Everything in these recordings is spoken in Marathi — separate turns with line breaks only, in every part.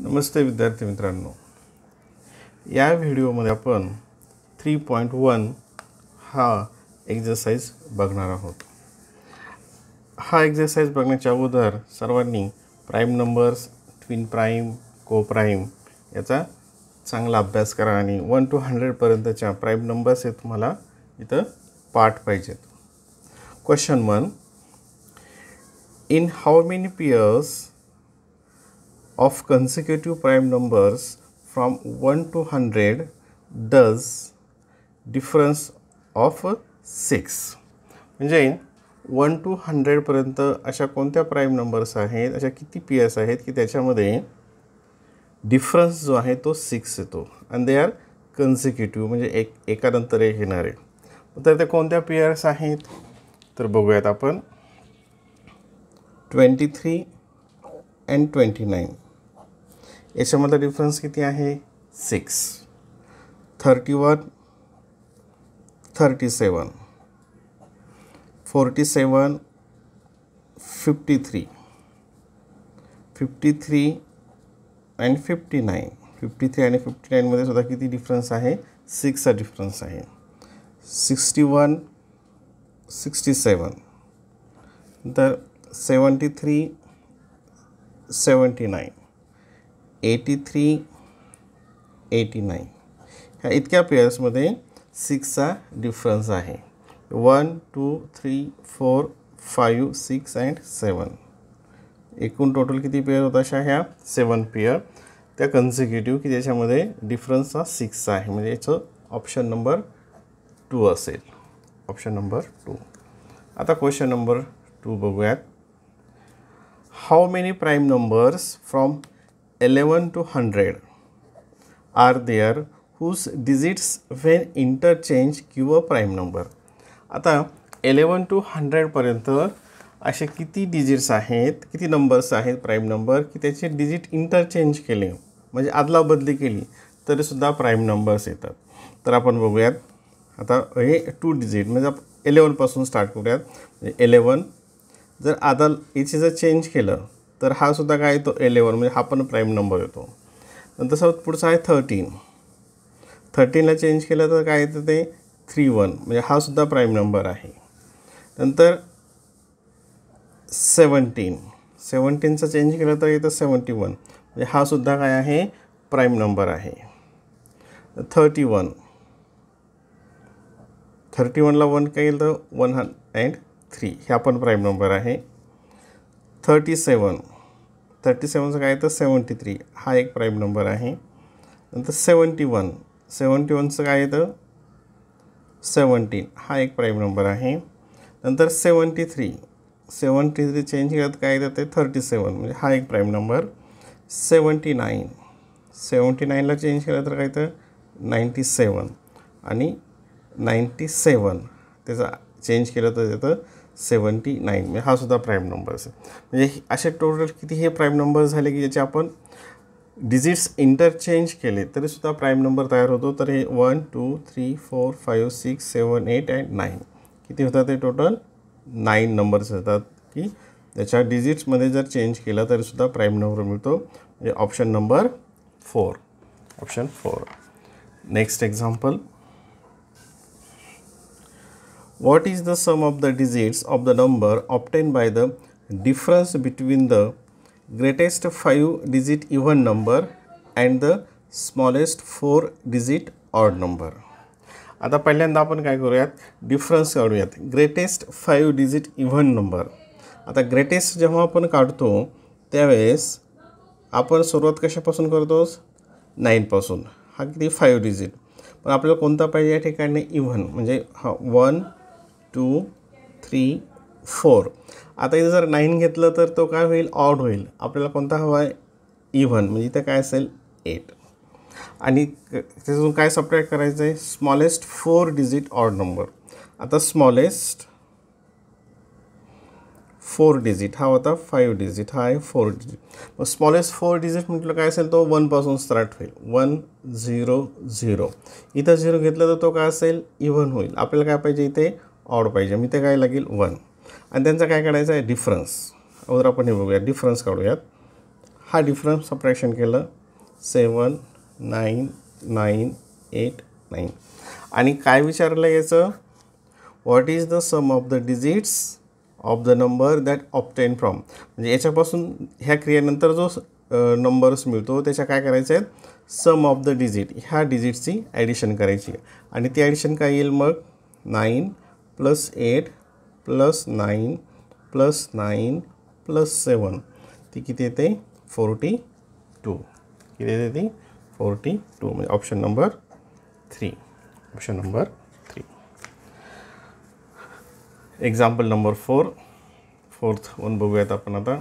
नमस्ते विद्यार्थी मित्रांनो या व्हिडिओमध्ये आपण थ्री पॉईंट वन हा एक्झरसाईज बघणार आहोत हा एक्झरसाईज बघण्याच्या अगोदर सर्वांनी prime numbers twin prime co prime याचा चांगला अभ्यास करा आणि वन टू हंड्रेडपर्यंतच्या प्राईम नंबर्स हे तुम्हाला इथं पाठ पाहिजेत question one in how many pairs of consecutive prime numbers from 1 to 100 does difference of six म्हणजे वन टू हंड्रेडपर्यंत अशा कोणत्या प्राईम नंबर्स आहेत अशा किती पी आहेत की त्याच्यामध्ये डिफरन्स जो आहे तो सिक्स येतो अँड दे आर कन्सिक्युटिव्ह म्हणजे एक एकानंतर एक येणारे तर ते कोणत्या पी आहेत तर बघूयात आपण twenty three and twenty nine याच्यामधला डिफरन्स किती आहे six thirty one thirty seven forty seven fifty three fifty three and fifty nine fifty three आणि फिफ्टी नाईनमध्ये सुद्धा किती डिफरन्स आहे सिक्सचा डिफरन्स आहे सिक्स्टी वन सिक्स्टी सेवन तर seventy three seventy nine eighty three eighty nine ह्या इतक्या पेयर्समध्ये सिक्सचा डिफरन्स आहे one two three four five six and seven एकूण टोटल किती पेयर होत अशा ह्या सेवन पेयर त्या कन्झिक्युटिव्ह की ज्याच्यामध्ये डिफरन्स हा सिक्स आहे म्हणजे याचं ऑप्शन नंबर टू असेल ऑप्शन नंबर टू आता क्वेश्चन नंबर टू बघूयात how many prime numbers from 11 to 100 are there whose digits when interchange give a number आता 11 टू 100 पर्यंत असे किती डिजिट्स आहेत किती नंबर्स आहेत प्राईम नंबर की त्याचे डिजिट इंटरचेंज केले म्हणजे बदली केली तरीसुद्धा प्राईम नंबर्स येतात तर आपण बघूयात आता हे टू डिजिट म्हणजे आप एलेवनपासून स्टार्ट करूयात म्हणजे एलेवन जर आदल याचे जर चेंज केलं तर हा सुद्धा काय येतो एलेवन म्हणजे हा पण प्राईम नंबर येतो नंतर सर पुढचा आहे थर्टीन थर्टीनला चेंज केलं तर काय येतं ते थ्री वन म्हणजे हा सुद्धा प्राईम नंबर आहे नंतर सेवन्टीन सेवन्टीनचं चेंज केलं तर येतं सेवन्टी वन म्हणजे हा सुद्धा काय आहे प्राईम नंबर आहे थर्टी वन थर्टी वनला वन काय येईल तर वन हंड अँड थ्री ह्या पण प्राईम नंबर आहे थर्टी सेवन थर्टी सेवनचं काय तर सेवन्टी थ्री हा एक प्राईम नंबर आहे नंतर सेवन्टी वन सेवन्टी वनचं काय तर सेवन्टीन हा एक प्राईम नंबर आहे नंतर seventy three seventy three change करत काय येतं ते थर्टी सेवन म्हणजे हा एक prime number seventy nine seventy नाईनला चेंज केलं तर काय तर नाईंटी सेवन आणि नाईंटी सेवन त्याचा चेंज केलं तर त्याचं सेवन्टी नाईन म्हणजे हा सुद्धा प्राईम नंबर्स आहे म्हणजे असे टोटल किती हे प्राईम नंबर्स झाले की ज्याचे आपण डिजिट्स इंटरचेंज केले तरीसुद्धा प्राईम नंबर तयार होतो तर हे one two three four five six seven eight and nine किती होतात ते टोटल नाईन नंबर्स येतात की त्याच्या डिजिट्समध्ये जर चेंज केला तरीसुद्धा प्राईम नंबर मिळतो म्हणजे option number four option four next example What is the sum of the digits of the number obtained by the difference between the greatest 5 digit even number and the smallest four digit odd number आता पहिल्यांदा आपण काय करूयात डिफरन्स काढूयात greatest five digit even number आता ग्रेटेस्ट जेव्हा आपण काढतो त्यावेळेस आपण सुरुवात कशापासून करतोस नाईनपासून हा किती फाईव्ह डिजिट पण आपल्याला कोणता पाहिजे या ठिकाणी इव्हन म्हणजे हा वन टू थ्री फोर आता इथं जर नाईन घेतलं तर तो काय होईल ऑड होईल आपल्याला कोणता हवा आहे इव्हन म्हणजे इथं काय असेल एट आणि त्याच्यातून काय सबट्रॅक्ट करायचं आहे smallest four digit odd number आता स्मॉलेस्ट फोर डिजिट हा होता फाईव्ह डिजिट हा आहे फोर डिजिट मग स्मॉलेस्ट फोर डिजिट म्हटलं काय असेल तो वनपासून स्टार्ट होईल वन झिरो झिरो इथं झिरो घेतलं तर तो काय असेल इव्हन होईल आपल्याला काय पाहिजे इथे ऑड पाहिजे मी ते काय लागेल वन आणि त्यांचा काय काढायचं आहे डिफरन्स अगोदर आपण हे बघूया डिफरन्स काढूयात हा डिफरन्स सप्रॅक्शन केलं seven nine nine eight nine आणि काय विचारलं याचं what is the sum of the digits of the number that obtain from म्हणजे याच्यापासून ह्या क्रियेनंतर जो नंबर्स मिळतो त्याच्या काय करायचं आहेत सम ऑफ द डिजिट ह्या डिजिटची ॲडिशन करायची आणि ती ॲडिशन काय येईल मग nine plus eight plus nine plus nine plus seven ती किती येते फोर्टी टू किती येते ती फोर्टी टू म्हणजे option number three option number three example number four fourth one बघूयात आपण आता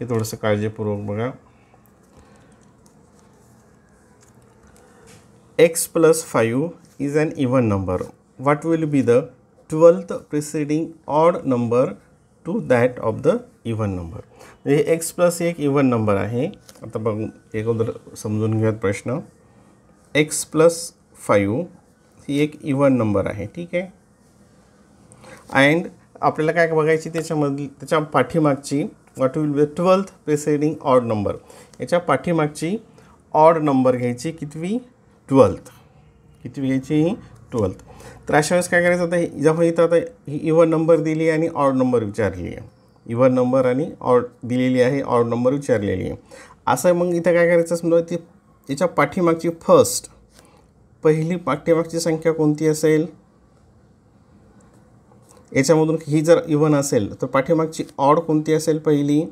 हे थोडंसं काळजीपूर्वक बघा X plus five is an even number what will be the 12th preceding odd number to that of the even number हे एक्स प्लस एक इवन नंबर आहे आता बघू अगोदर समजून घेऊयात प्रश्न एक्स प्लस फाईव्ह ही एक इवन नंबर आहे ठीक आहे अँड आपल्याला काय बघायची त्याच्यामधली त्याच्या पाठीमागची what will be twelfth preceding odd number याच्या पाठीमागची ऑड नंबर घ्यायची कितवी ट्वेल्थ कितवी घ्यायची ट्वेल्थ तर अशा वेळेस काय करायचं आता हे इथं आता ही इवन नंबर दिली आणि ऑड नंबर विचारली आहे इव्हन नंबर आणि ऑड दिलेली आहे ऑड नंबर विचारलेली आहे असं मग इथं काय करायचं समजा ती याच्या पाठीमागची फर्स्ट पहिली पाठीमागची संख्या कोणती असेल याच्यामधून ही जर इव्हन असेल तर पाठीमागची ऑड कोणती असेल पहिली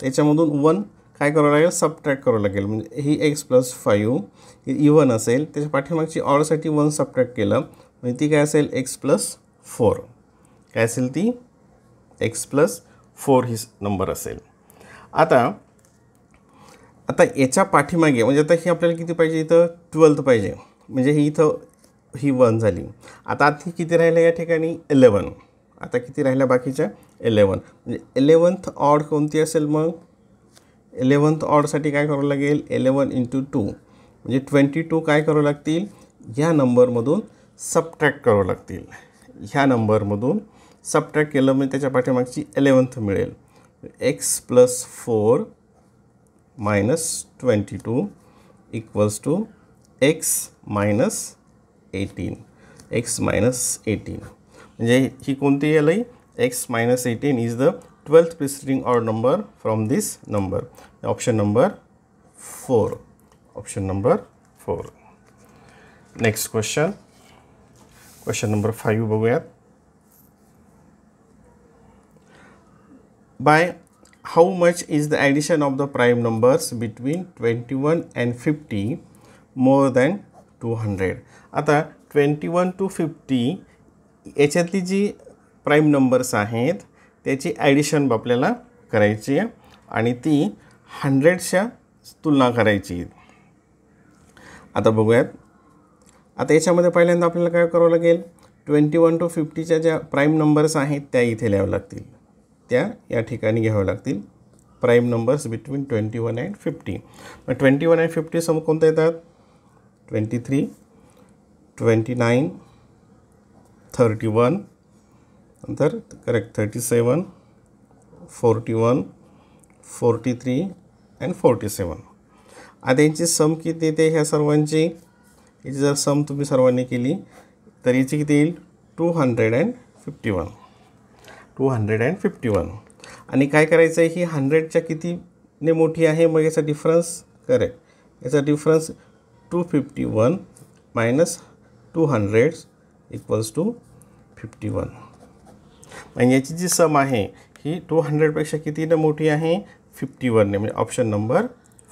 त्याच्यामधून वन काय करावं लागेल सबट्रॅक्ट करावं लागेल म्हणजे ही एक्स प्लस फाईव्ह इवन असेल त्याच्या पाठीमागची ऑरसाठी वन सबट्रॅक्ट केलं म्हणजे ती काय असेल एक्स प्लस फोर काय असेल ती एक्स प्लस फोर ही नंबर असेल आता आता याच्या पाठीमागे म्हणजे आता ही आपल्याला किती पाहिजे इथं ट्वेल्थ पाहिजे म्हणजे ही इथं ही वन झाली आता ही किती राहिलं या ठिकाणी इलेवन आता किती राहिल्या बाकीच्या इलेवन म्हणजे इलेवन्थ ऑड कोणती असेल मग इलेवन्थ ऑडसाठी काय करावं लागेल एलेवन इंटू टू म्हणजे ट्वेंटी टू काय करावं लागतील ह्या नंबरमधून सबट्रॅक्ट करावं लागतील ह्या नंबरमधून सबट्रॅक्ट केलं म्हणजे त्याच्या पाठीमागची इलेवन्थ मिळेल X plus four minus twenty two equals to X minus eighteen X minus eighteen म्हणजे ही कोणती आलं आहे X minus eighteen is the 12th preceding odd number from this number. Option number 4. Option number 4. Next question. Question number 5 बघूयात. By how much is the addition of the prime numbers between 21 and 50 more than 200? आता 21 to 50 याच्यातली जी प्राईम नंबर्स आहेत त्याची ॲडिशन आपल्याला करायची आहे आणि ती हंड्रेडच्या तुलना करायची आहे आता बघूयात आता याच्यामध्ये पहिल्यांदा आपल्याला काय करावं लागेल ट्वेंटी वन टू फिफ्टीच्या ज्या प्राईम नंबर्स आहेत त्या इथे लिहाव्या लागतील त्या या ठिकाणी घ्याव्या लागतील prime numbers between twenty one and fifty मग ट्वेंटी वन अँड फिफ्टी समोर कोणत्या येतात twenty three twenty nine thirty one नंतर correct thirty seven forty one forty three and forty seven आता यांची सम किती येते ह्या सर्वांची याची जर सम तुम्ही सर्वांनी केली तर याची किती येईल two hundred and fifty one to hundred and fifty one आणि काय करायचं आहे ही हंड्रेडच्या कितीने मोठी आहे मग याचा डिफरन्स करेक्ट याचा difference two fifty one minus two hundred equals to fifty one आणि याची जी सम आहे ही टू हंड्रेडपेक्षा कितीनं मोठी आहे फिफ्टी वनने म्हणजे option number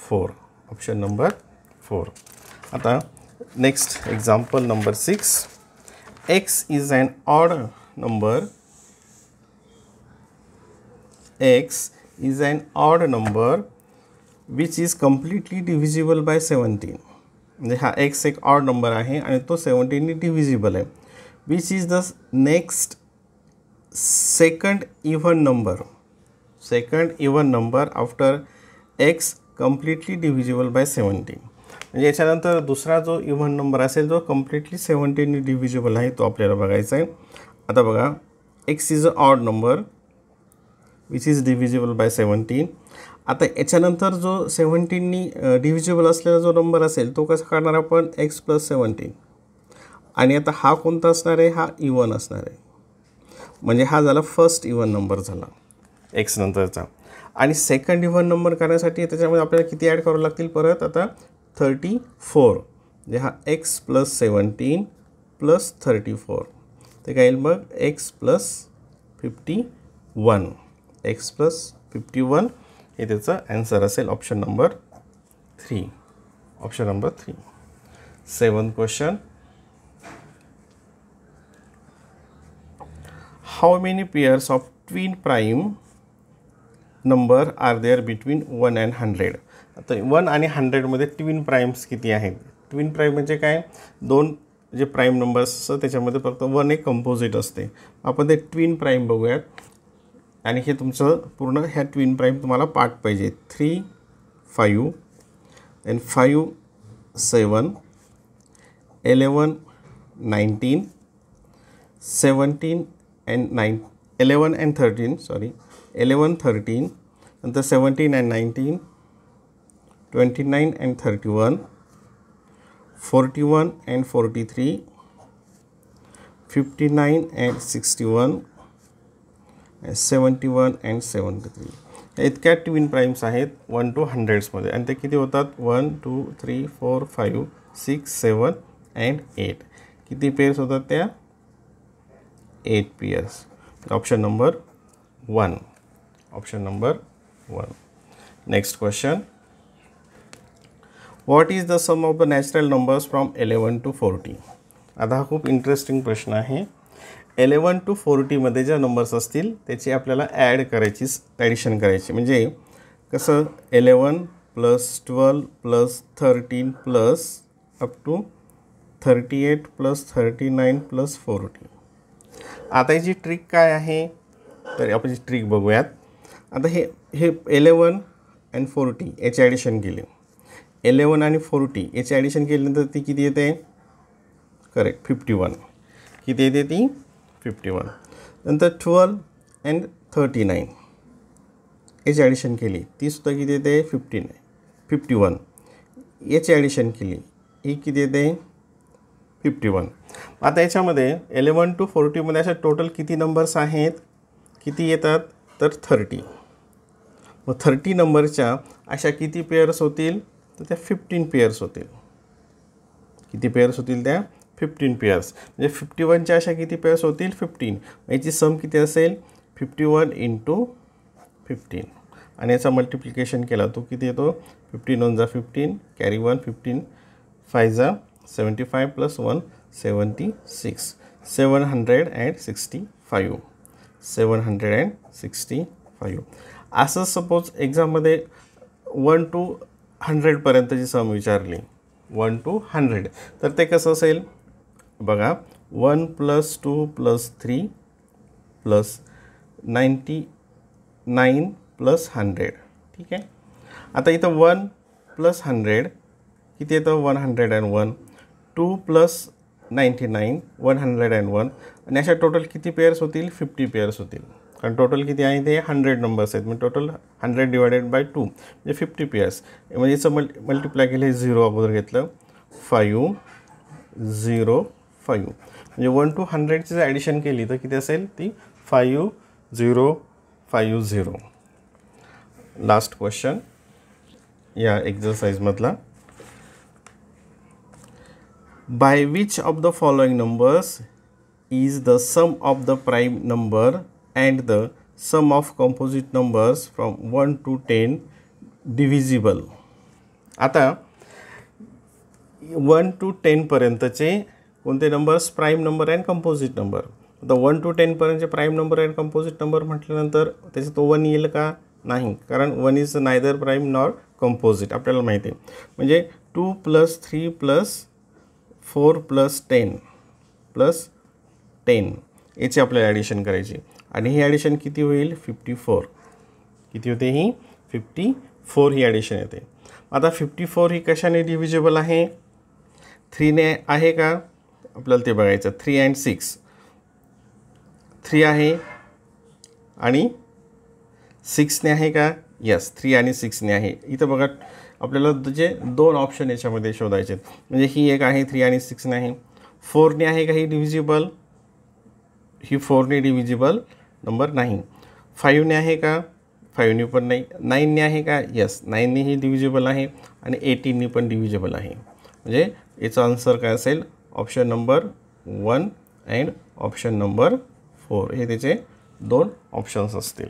four option number four आता next example number six X is and odd number X is and odd number which is completely divisible by seventeen म्हणजे हा एक्स एक ऑड नंबर आहे आणि तो सेवन्टीननी डिव्हिजिबल आहे which is the next second even number second even number after X completely divisible by seventeen म्हणजे याच्यानंतर दुसरा जो इव्हन नंबर असेल जो कम्प्लिटली सेवन्टीन डिव्हिजिबल आहे तो आपल्याला बघायचा आहे आता बघा X is a odd number which is divisible by seventeen आता याच्यानंतर जो सेवन्टीननी डिव्हिजिबल असलेला जो नंबर असेल तो कसा काढणार आपण एक्स प्लस सेवन्टीन आणि आता हा कोणता असणार आहे हा इवन असणार आहे म्हणजे हा झाला फर्स्ट इवन नंबर झाला एक्स नंतरचा आणि सेकंड इव्हन नंबर करण्यासाठी त्याच्यामध्ये आपल्याला किती ॲड करावं लागतील परत आता थर्टी फोर म्हणजे हा X plus seventeen plus thirty four ते काय येईल मग X plus fifty one X plus fifty one हे त्याचं अँसर असेल option number three option number three seven question how many pairs of twin prime number are there between one and hundred तर वन आणि हंड्रेडमध्ये ट्विन प्राईम्स किती आहेत ट्विन प्राईम म्हणजे काय दोन जे प्राईम नंबर्स असतात त्याच्यामध्ये फक्त वन एक कंपोजिट असते आपण ते ट्विन प्राईम बघूयात आणि हे तुमचं पूर्ण ह्या ट्विन प्राईम तुम्हाला पार्ट पाहिजे three five and five seven eleven nineteen seventeen and nine eleven and thirteen sorry eleven thirteen नंतर seventeen and nineteen twenty nine and thirty one forty one and forty three fifty nine and sixty one seventy one and seventy three इतक्या ट्विन प्राईम्स आहेत वन टू हंड्रेड्समध्ये आणि ते किती होतात one two three four five six seven and eight किती पेर्स होतात त्या 8 pairs option number 1 option number 1 next question what is the sum of the natural numbers from 11 to 40 आता हा खूप इंटरेस्टिंग प्रश्न आहे एलेवन टू फोर्टीमध्ये ज्या नंबर्स असतील त्याची आपल्याला ॲड करायची ॲडिशन करायची म्हणजे कसं eleven plus twelve plus thirteen plus up to thirty eight plus thirty nine plus forty आता याची ट्रिक काय आहे तर आपण ट्रिक बघूयात आता हे हे एलेवन अँड फोर्टी याचे ॲडिशन केले एलेवन आणि फोर्टी याचे ॲडिशन केल्यानंतर ती किती येते करेक्ट फिफ्टी वन किती येते ती फिफ्टी वन नंतर ट्वेल्व अँड थर्टी नाईन याची ॲडिशन केली तीसुद्धा किती येते फिफ्टी नाईन फिफ्टी वन याची ॲडिशन केली ही किती येते फिफ्टी वन आता याच्यामध्ये एलेवन टू फोर्टीमध्ये अशा टोटल किती नंबर्स आहेत किती येतात तर थर्टी मग थर्टी नंबरच्या अशा किती पेयर्स होतील तर त्या फिफ्टीन पेयर्स होतील किती पेयर्स होतील त्या फिफ्टीन पेयर्स म्हणजे फिफ्टी वनच्या अशा किती पेयर्स होतील फिफ्टीन याची सम किती असेल फिफ्टी वन इंटू फिफ्टीन आणि याचा मल्टिप्लिकेशन केला तो किती येतो फिफ्टीन वन जा fifteen carry one fifteen five जा seventy five plus one seventy six seven hundred and sixty five seven hundred and sixty five असं सपोज एक्झाममध्ये वन टू हंड्रेडपर्यंतची सम विचारली वन टू हंड्रेड तर ते कसं असेल बघा one plus two plus three plus ninety nine plus hundred ठीक आहे आता इथं वन प्लस हंड्रेड किती येतं one hundred and one two plus ninety nine one hundred and one आणि अशा टोटल किती पेयर्स होतील फिफ्टी पेयर्स होतील कारण टोटल किती आहे ते हंड्रेड नंबर्स आहेत म्हणजे total hundred divided by two म्हणजे फिफ्टी पेयर्स म्हणजे याचं मल्टी मल्टिप्लाय केलं हे झिरो अगोदर घेतलं फायू झिरो फायू म्हणजे वन टू हंड्रेडची जर ॲडिशन केली तर किती असेल ती five zero five zero last question या एक्झरसाईजमधला by which of the following numbers is the sum of the prime number and the sum of composite numbers from 1 to 10 divisible आता वन टू टेनपर्यंतचे कोणते numbers prime number and composite number the one to टेनपर्यंतचे prime number and composite number म्हटल्यानंतर त्याचा तो वन येईल का नाही कारण one is neither prime nor composite आपल्याला माहिती आहे म्हणजे two plus three plus four plus ten plus ten याची आपल्याला ॲडिशन करायची आणि ही ॲडिशन किती होईल फिफ्टी फोर किती होते ही फिफ्टी फोर ही ॲडिशन येते आता फिफ्टी फोर ही कशाने डिव्हिजेबल आहे थ्रीने आहे का आपल्याला ते बघायचं थ्री अँड सिक्स थ्री आहे आणि सिक्सने आहे का यस थ्री आणि सिक्सने आहे इथं बघा आपल्याला जे दोन ऑप्शन याच्यामध्ये शोधायचे म्हणजे ही एक आहे थ्री आणि सिक्सने आहे फोरने आहे का ही डिव्हिजिबल ही फोरने डिव्हिजिबल नंबर नाही फाईव्हने आहे का फाईव्हने पण नाही नाईनने आहे का यस नाईनने ही डिव्हिजिबल आहे आणि एटीनने पण डिव्हिजिबल आहे म्हणजे याचा आन्सर काय असेल option number one and option number four हे त्याचे दोन ऑप्शन्स असतील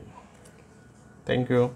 थँक्यू